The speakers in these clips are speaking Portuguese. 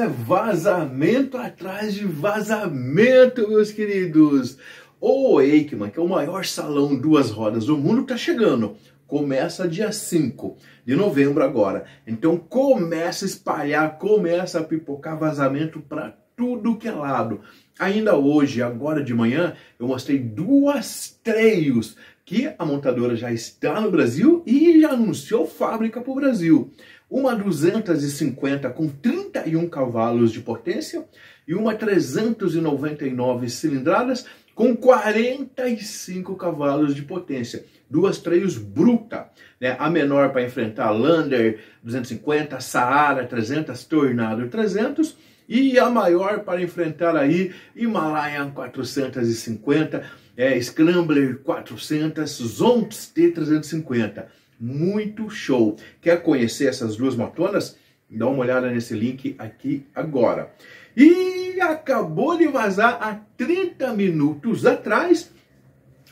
É vazamento atrás de vazamento, meus queridos. O EICMA, que é o maior salão duas rodas do mundo, está chegando. Começa dia 5 de novembro agora. Então começa a espalhar, começa a pipocar vazamento para tudo que é lado. Ainda hoje, agora de manhã, eu mostrei duas treios que a montadora já está no Brasil e já anunciou fábrica para o Brasil. Uma 250 com 31 cavalos de potência e uma 399 cilindradas com 45 cavalos de potência. Duas traios bruta, né? a menor para enfrentar Lander 250, Saara 300, Tornado 300 e a maior para enfrentar aí Himalayan 450, é, Scrambler 400, Zontz T350. Muito show! Quer conhecer essas duas motonas? Dá uma olhada nesse link aqui agora. E acabou de vazar há 30 minutos atrás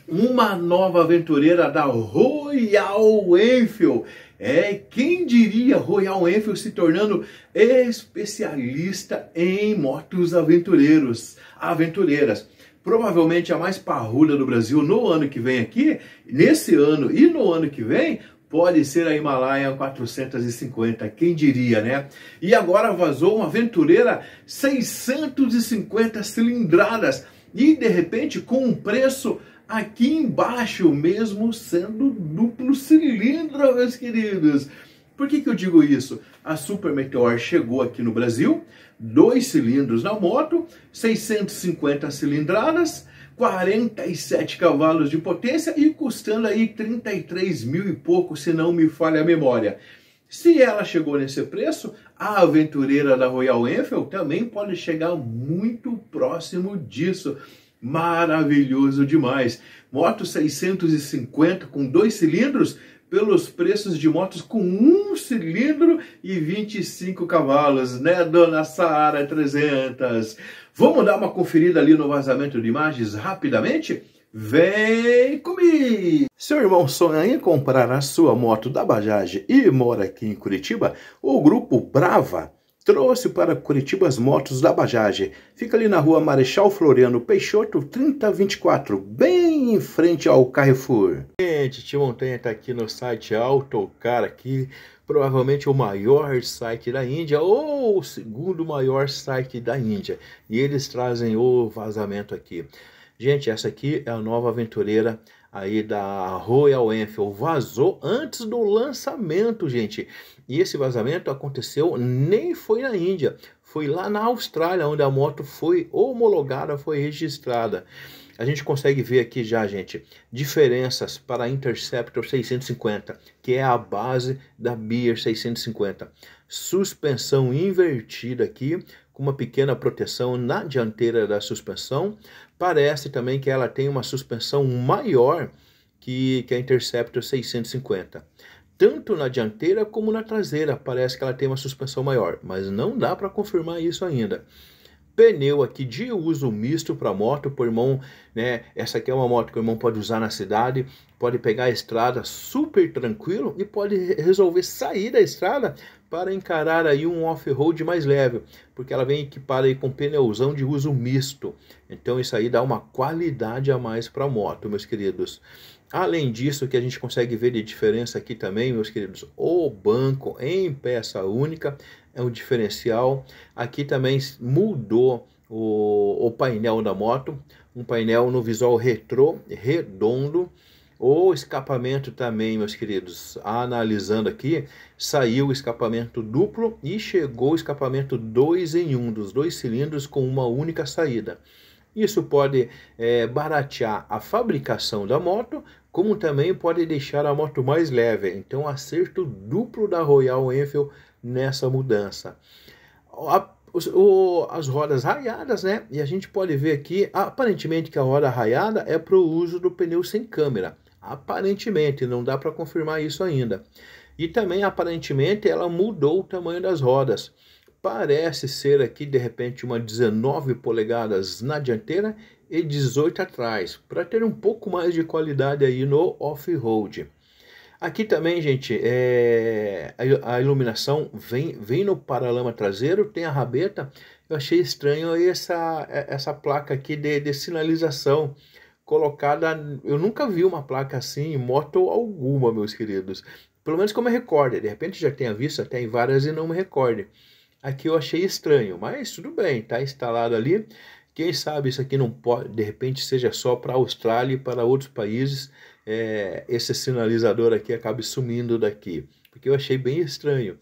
uma nova aventureira da Royal Enfield. É, quem diria Royal Enfield se tornando especialista em motos aventureiros, aventureiras. Provavelmente a mais parruda do Brasil no ano que vem aqui, nesse ano e no ano que vem, pode ser a Himalaia 450, quem diria, né? E agora vazou uma aventureira 650 cilindradas e de repente com um preço aqui embaixo, mesmo sendo duplo cilindro, meus queridos. Por que, que eu digo isso? A Super Meteor chegou aqui no Brasil, dois cilindros na moto, 650 cilindradas, 47 cavalos de potência e custando aí 33 mil e pouco, se não me falha a memória. Se ela chegou nesse preço, a aventureira da Royal Enfield também pode chegar muito próximo disso. Maravilhoso demais. Moto 650 com dois cilindros pelos preços de motos com um cilindro e 25 cavalos, né, dona Sara 300? Vamos dar uma conferida ali no vazamento de imagens rapidamente? Vem comigo! Seu irmão sonha em comprar a sua moto da Bajaj e mora aqui em Curitiba? O grupo Brava trouxe para Curitiba as motos da Bajaj. Fica ali na rua Marechal Floriano Peixoto, 3024, bem em frente ao Carrefour. Gente, Tio Montanha está aqui no site Autocar aqui, provavelmente o maior site da Índia ou o segundo maior site da Índia. E eles trazem o vazamento aqui. Gente, essa aqui é a nova aventureira aí da Royal Enfield vazou antes do lançamento, gente. E esse vazamento aconteceu nem foi na Índia, foi lá na Austrália onde a moto foi homologada, foi registrada. A gente consegue ver aqui já, gente, diferenças para a Interceptor 650, que é a base da Beer 650. Suspensão invertida aqui, com uma pequena proteção na dianteira da suspensão, parece também que ela tem uma suspensão maior que, que a Interceptor 650. Tanto na dianteira como na traseira parece que ela tem uma suspensão maior, mas não dá para confirmar isso ainda pneu aqui de uso misto para moto, por irmão, né? Essa aqui é uma moto que o irmão pode usar na cidade, pode pegar a estrada super tranquilo e pode resolver sair da estrada para encarar aí um off-road mais leve, porque ela vem equipada aí com pneuzão de uso misto. Então isso aí dá uma qualidade a mais para a moto, meus queridos. Além disso, o que a gente consegue ver de diferença aqui também, meus queridos, o banco em peça única é um diferencial. Aqui também mudou o, o painel da moto, um painel no visual retrô, redondo, ou escapamento também, meus queridos. Analisando aqui, saiu o escapamento duplo e chegou o escapamento 2 em 1, um, dos dois cilindros com uma única saída. Isso pode é, baratear a fabricação da moto, como também pode deixar a moto mais leve. Então, acerto duplo da Royal Enfield nessa mudança. A as rodas raiadas, né? E a gente pode ver aqui, aparentemente, que a roda raiada é para o uso do pneu sem câmera. Aparentemente, não dá para confirmar isso ainda. E também aparentemente ela mudou o tamanho das rodas. Parece ser aqui de repente uma 19 polegadas na dianteira e 18 atrás, para ter um pouco mais de qualidade aí no off-road. Aqui também, gente, é... a iluminação vem, vem no paralama traseiro, tem a rabeta. Eu achei estranho essa, essa placa aqui de, de sinalização colocada. Eu nunca vi uma placa assim em moto alguma, meus queridos. Pelo menos como eu me recorde. De repente já tenha visto até em várias e não me recorde. Aqui eu achei estranho, mas tudo bem, tá instalado ali. Quem sabe isso aqui não pode, de repente, seja só para a Austrália e para outros países. É, esse sinalizador aqui acabe sumindo daqui, porque eu achei bem estranho.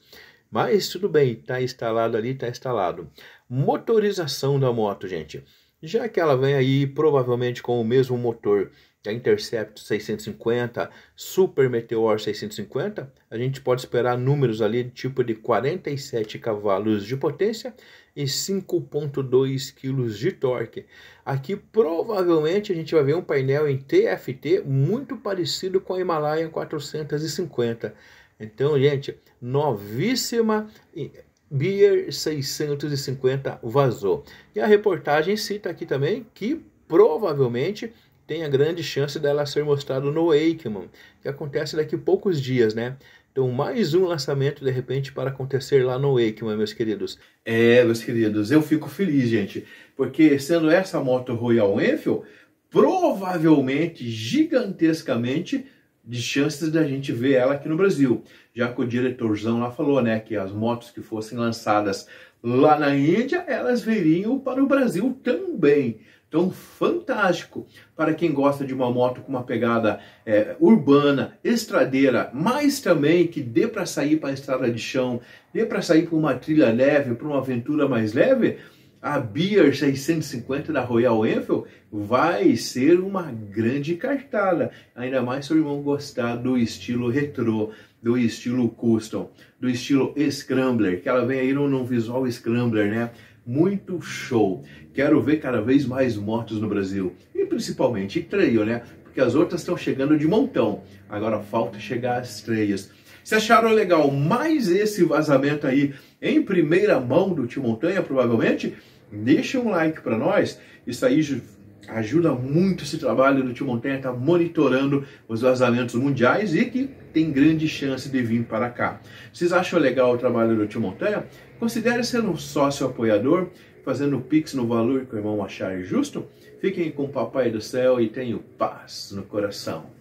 Mas tudo bem, tá instalado ali, está instalado. Motorização da moto, gente já que ela vem aí provavelmente com o mesmo motor da Intercept 650, Super Meteor 650, a gente pode esperar números ali de tipo de 47 cavalos de potência e 5.2 kg de torque. Aqui provavelmente a gente vai ver um painel em TFT muito parecido com a Himalaya 450. Então, gente, novíssima Beer 650 vazou. E a reportagem cita aqui também que provavelmente tem a grande chance dela ser mostrado no Wakeman, que acontece daqui a poucos dias, né? Então, mais um lançamento de repente para acontecer lá no Wakeman, meus queridos. É, meus queridos, eu fico feliz, gente, porque sendo essa moto Royal Enfield, provavelmente, gigantescamente, de chances da gente ver ela aqui no Brasil. Já que o diretorzão lá falou, né, que as motos que fossem lançadas lá na Índia, elas viriam para o Brasil também. Então, fantástico para quem gosta de uma moto com uma pegada é, urbana, estradeira, mas também que dê para sair para a estrada de chão, dê para sair para uma trilha leve, para uma aventura mais leve a Beer 650 da Royal Enfield vai ser uma grande cartada, ainda mais se o irmão gostar do estilo retrô, do estilo custom, do estilo scrambler, que ela vem aí num, num visual scrambler, né? Muito show. Quero ver cada vez mais motos no Brasil. E principalmente trail, né? Porque as outras estão chegando de montão. Agora falta chegar as treias. Se acharam legal mais esse vazamento aí em primeira mão do Tio Montanha, provavelmente, deixa um like para nós. Isso aí ajuda muito esse trabalho do Tio Montanha, está monitorando os vazamentos mundiais e que tem grande chance de vir para cá. Vocês acham legal o trabalho do Tio Montanha? Considere ser um sócio apoiador, fazendo o Pix no valor que o irmão achar justo. Fiquem com o Papai do Céu e tenham paz no coração.